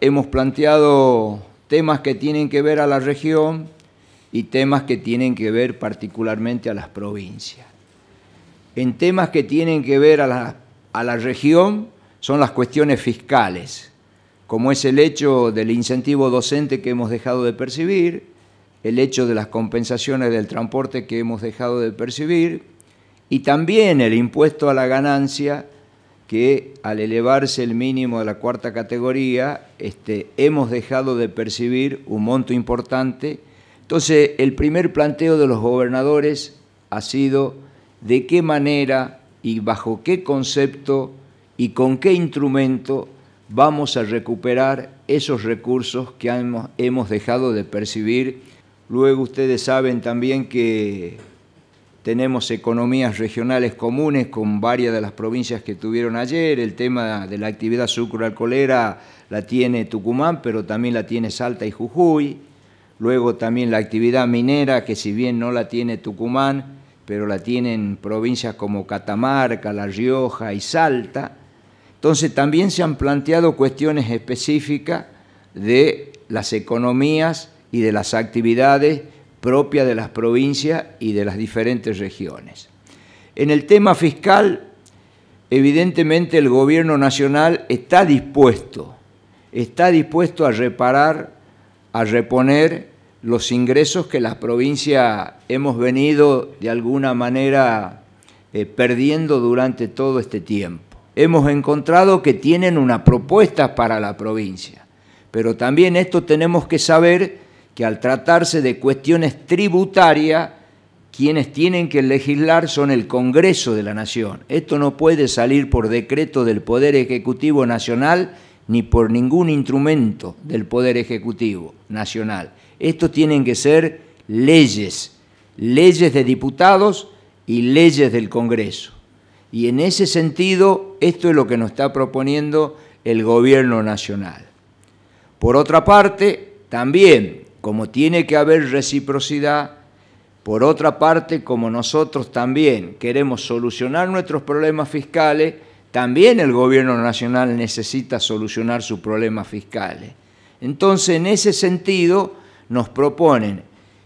hemos planteado temas que tienen que ver a la región y temas que tienen que ver particularmente a las provincias. En temas que tienen que ver a la, a la región son las cuestiones fiscales, como es el hecho del incentivo docente que hemos dejado de percibir, el hecho de las compensaciones del transporte que hemos dejado de percibir y también el impuesto a la ganancia que al elevarse el mínimo a la cuarta categoría, este, hemos dejado de percibir un monto importante. Entonces, el primer planteo de los gobernadores ha sido de qué manera y bajo qué concepto y con qué instrumento vamos a recuperar esos recursos que hemos dejado de percibir. Luego ustedes saben también que tenemos economías regionales comunes con varias de las provincias que tuvieron ayer, el tema de la actividad sucroalcoholera la tiene Tucumán, pero también la tiene Salta y Jujuy, luego también la actividad minera, que si bien no la tiene Tucumán, pero la tienen provincias como Catamarca, La Rioja y Salta. Entonces también se han planteado cuestiones específicas de las economías y de las actividades propia de las provincias y de las diferentes regiones. En el tema fiscal, evidentemente el gobierno nacional está dispuesto, está dispuesto a reparar, a reponer los ingresos que las provincias hemos venido de alguna manera eh, perdiendo durante todo este tiempo. Hemos encontrado que tienen una propuesta para la provincia, pero también esto tenemos que saber que al tratarse de cuestiones tributarias, quienes tienen que legislar son el Congreso de la Nación. Esto no puede salir por decreto del Poder Ejecutivo Nacional ni por ningún instrumento del Poder Ejecutivo Nacional. Esto tienen que ser leyes, leyes de diputados y leyes del Congreso. Y en ese sentido, esto es lo que nos está proponiendo el Gobierno Nacional. Por otra parte, también como tiene que haber reciprocidad, por otra parte, como nosotros también queremos solucionar nuestros problemas fiscales, también el gobierno nacional necesita solucionar sus problemas fiscales. Entonces, en ese sentido, nos proponen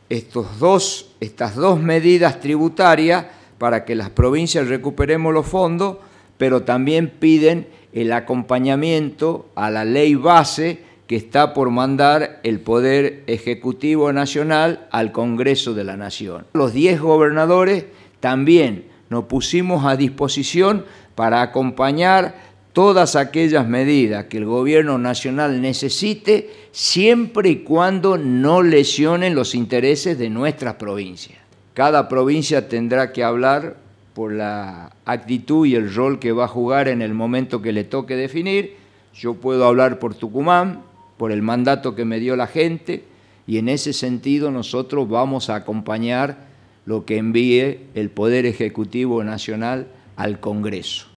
estos dos, estas dos medidas tributarias para que las provincias recuperemos los fondos, pero también piden el acompañamiento a la ley base que está por mandar el Poder Ejecutivo Nacional al Congreso de la Nación. Los 10 gobernadores también nos pusimos a disposición para acompañar todas aquellas medidas que el gobierno nacional necesite siempre y cuando no lesionen los intereses de nuestras provincias. Cada provincia tendrá que hablar por la actitud y el rol que va a jugar en el momento que le toque definir. Yo puedo hablar por Tucumán, por el mandato que me dio la gente y en ese sentido nosotros vamos a acompañar lo que envíe el Poder Ejecutivo Nacional al Congreso.